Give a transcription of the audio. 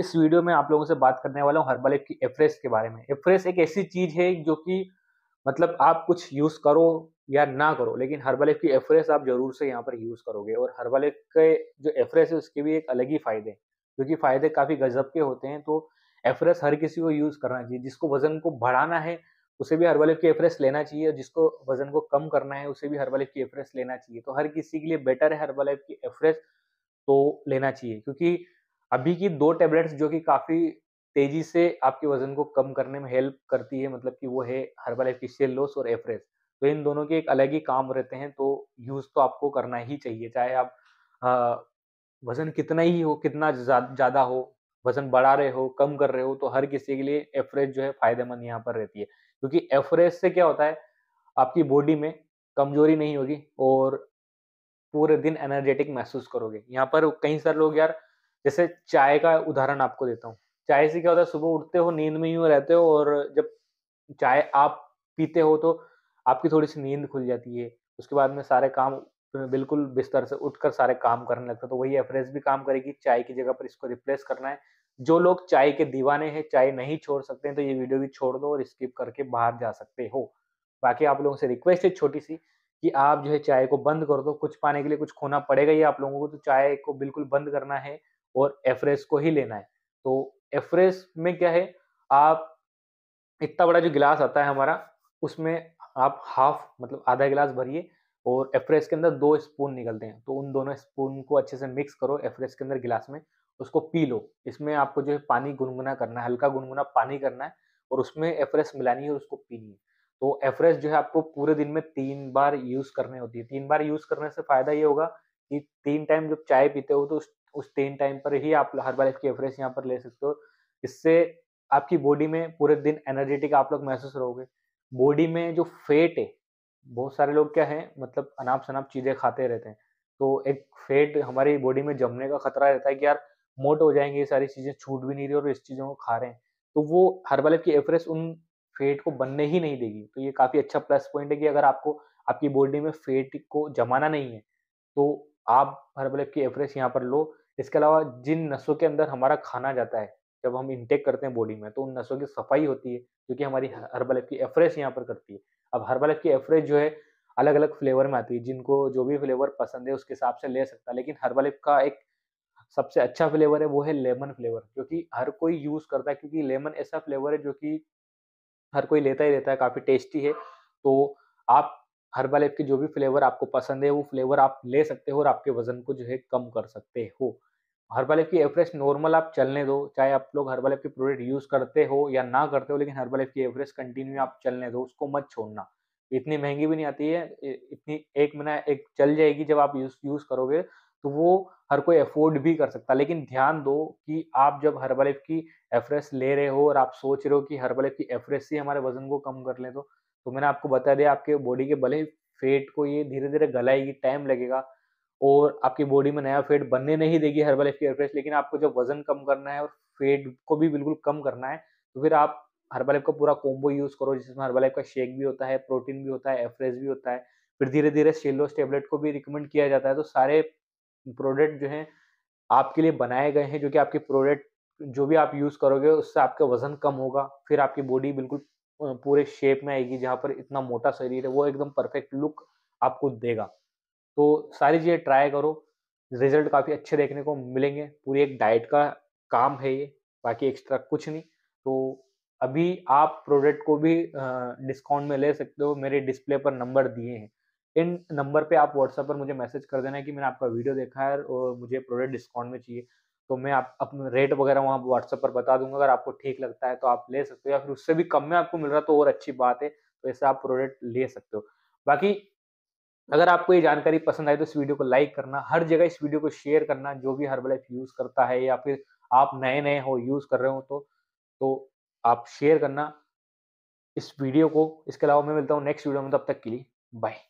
इस वीडियो में आप लोगों से बात करने वाला हूँ हर्बल की एफ्रेस के बारे में एफ्रेस एक ऐसी चीज है जो कि मतलब आप कुछ यूज करो या ना करो लेकिन हर्बल की एफ्रेस आप जरूर से यहाँ पर यूज करोगे और हर्बल के जो एफ्रेस है उसके भी एक अलग ही फायदे क्योंकि फायदे काफी गजब के होते हैं तो एफ्रेस हर किसी को यूज करना चाहिए जिसको वजन को बढ़ाना है उसे भी हर्बल की एफ्रेस लेना चाहिए और जिसको वजन को कम करना है उसे भी हर्बल की एफ्रेस लेना चाहिए तो हर किसी के लिए बेटर है हर्बल की एफ्रेस तो लेना चाहिए क्योंकि अभी की दो टेबलेट्स जो कि काफ़ी तेजी से आपके वजन को कम करने में हेल्प करती है मतलब कि वो है हर्बल एफिशियल लोस और एफरेज तो इन दोनों के एक अलग ही काम रहते हैं तो यूज़ तो आपको करना ही चाहिए चाहे आप आ, वजन कितना ही हो कितना ज़्यादा हो वजन बढ़ा रहे हो कम कर रहे हो तो हर किसी के लिए एफरेज जो है फायदेमंद यहाँ पर रहती है क्योंकि एफरेज से क्या होता है आपकी बॉडी में कमजोरी नहीं होगी और पूरे दिन एनर्जेटिक महसूस करोगे यहाँ पर कई सारे लोग यार जैसे चाय का उदाहरण आपको देता हूँ चाय से क्या होता है सुबह उठते हो नींद में ही रहते हो और जब चाय आप पीते हो तो आपकी थोड़ी सी नींद खुल जाती है उसके बाद में सारे काम बिल्कुल बिस्तर से उठकर सारे काम करने लगता है तो वही एफरेज भी काम करेगी चाय की जगह पर इसको रिप्लेस करना है जो लोग चाय के दीवाने हैं चाय नहीं छोड़ सकते हैं तो ये वीडियो भी छोड़ दो और स्किप करके बाहर जा सकते हो बाकी आप लोगों से रिक्वेस्ट है छोटी सी कि आप जो है चाय को बंद कर दो कुछ पाने के लिए कुछ खोना पड़ेगा ही आप लोगों को तो चाय को बिल्कुल बंद करना है और एफरेस को ही लेना है तो एफरेस में क्या है आप इतना बड़ा जो गिलास आता है हमारा उसमें आप हाफ मतलब आधा गिलास भरिए और एफरेस के अंदर दो स्पून निकलते हैं तो उन दोनों स्पून को अच्छे से मिक्स करो एफरेस के अंदर गिलास में उसको पी लो इसमें आपको जो है पानी गुनगुना करना है हल्का गुनगुना पानी करना है और उसमें एफरेस मिलानी है और उसको पीनी है तो एफरेस जो है आपको पूरे दिन में तीन बार यूज़ करने होती है तीन बार यूज़ करने से फ़ायदा ये होगा कि तीन टाइम जब चाय पीते हो तो उस उस तीन टाइम पर ही आप हर बार इसकी एवरेज यहाँ पर ले सकते हो इससे आपकी बॉडी में पूरे दिन एनर्जेटिक आप लोग महसूस रहोगे बॉडी में जो फेट है बहुत सारे लोग क्या है मतलब अनाप शनाप चीज़ें खाते रहते हैं तो एक फेट हमारी बॉडी में जमने का खतरा रहता है कि यार मोट हो जाएंगे ये सारी चीज़ें छूट भी नहीं रही और इस चीज़ों को खा रहे हैं तो वो हर्बल की एवरेज उन फेट को बनने ही नहीं देगी तो ये काफ़ी अच्छा प्लस पॉइंट है कि अगर आपको आपकी बॉडी में फेट को जमाना नहीं है तो आप मतलब की एवरेज यहाँ पर लो इसके अलावा जिन नसों के अंदर हमारा खाना जाता है जब हम इंटेक करते हैं बॉडी में तो उन नसों की सफाई होती है क्योंकि हमारी हर्बलेब की एफरेज यहाँ पर करती है अब हर्बलेब की एफरेज जो है अलग अलग फ्लेवर में आती है जिनको जो भी फ्लेवर पसंद है उसके हिसाब से ले सकता है लेकिन हर्बलेब का एक सबसे अच्छा फ्लेवर है वो है लेमन फ्लेवर क्योंकि हर कोई यूज़ करता है क्योंकि लेमन ऐसा फ्लेवर है जो कि हर कोई लेता ही रहता है काफ़ी टेस्टी है तो आप हर्बल एफ के जो भी फ्लेवर आपको पसंद है वो फ्लेवर आप ले सकते हो और आपके वजन को जो है कम कर सकते हो हर्बल एफ की एवरेज नॉर्मल आप चलने दो चाहे आप लोग हर्बल एफ के प्रोडक्ट यूज़ करते हो या ना करते हो लेकिन हर्बल एफ की एवरेज कंटिन्यू आप चलने दो उसको मत छोड़ना इतनी महंगी भी नहीं आती है इतनी एक महीना एक चल जाएगी जब आप यूज़ यूज़ करोगे तो वो हर कोई अफोर्ड भी कर सकता लेकिन ध्यान दो कि आप जब हर्बल एफ की एफरेस ले रहे हो और आप सोच रहे हो कि हर्बल एफ की एफरेस से हमारे वजन को कम कर ले तो तो मैंने आपको बता दिया आपके बॉडी के भले फेट को ये धीरे धीरे गलाएगी टाइम लगेगा और आपकी बॉडी में नया फेट बनने नहीं देगी हर्बल एफ की एयरफ्रेश लेकिन आपको जब वजन कम करना है और फेट को भी बिल्कुल कम करना है तो फिर आप हर्बल एफ का पूरा कॉम्बो यूज़ करो जिसमें हर्बल एफ का शेक भी होता है प्रोटीन भी होता है एफ्रेश भी होता है फिर धीरे धीरे सेलोस टेबलेट को भी रिकमेंड किया जाता है तो सारे प्रोडक्ट जो है आपके लिए बनाए गए हैं जो कि आपके प्रोडक्ट जो भी आप यूज़ करोगे उससे आपका वजन कम होगा फिर आपकी बॉडी बिल्कुल पूरे शेप में आएगी जहाँ पर इतना मोटा शरीर है वो एकदम परफेक्ट लुक आपको देगा तो सारी चीज़ें ट्राई करो रिजल्ट काफ़ी अच्छे देखने को मिलेंगे पूरी एक डाइट का काम है ये बाकी एक्स्ट्रा कुछ नहीं तो अभी आप प्रोडक्ट को भी डिस्काउंट में ले सकते हो मेरे डिस्प्ले पर नंबर दिए हैं इन नंबर पे आप व्हाट्सएप पर मुझे मैसेज कर देना कि मैंने आपका वीडियो देखा है और मुझे प्रोडक्ट डिस्काउंट में चाहिए तो मैं आप अपना रेट वगैरह वहाँ व्हाट्सएप पर बता दूंगा अगर आपको ठीक लगता है तो आप ले सकते हो या फिर उससे भी कम में आपको मिल रहा तो और अच्छी बात है तो ऐसे आप प्रोडक्ट ले सकते हो बाकी अगर आपको ये जानकारी पसंद आई तो इस वीडियो को लाइक करना हर जगह इस वीडियो को शेयर करना जो भी हर बलैफ यूज़ करता है या फिर आप नए नए हो यूज़ कर रहे हो तो तो आप शेयर करना इस वीडियो को इसके अलावा मैं मिलता हूँ नेक्स्ट वीडियो में तब तक के लिए बाय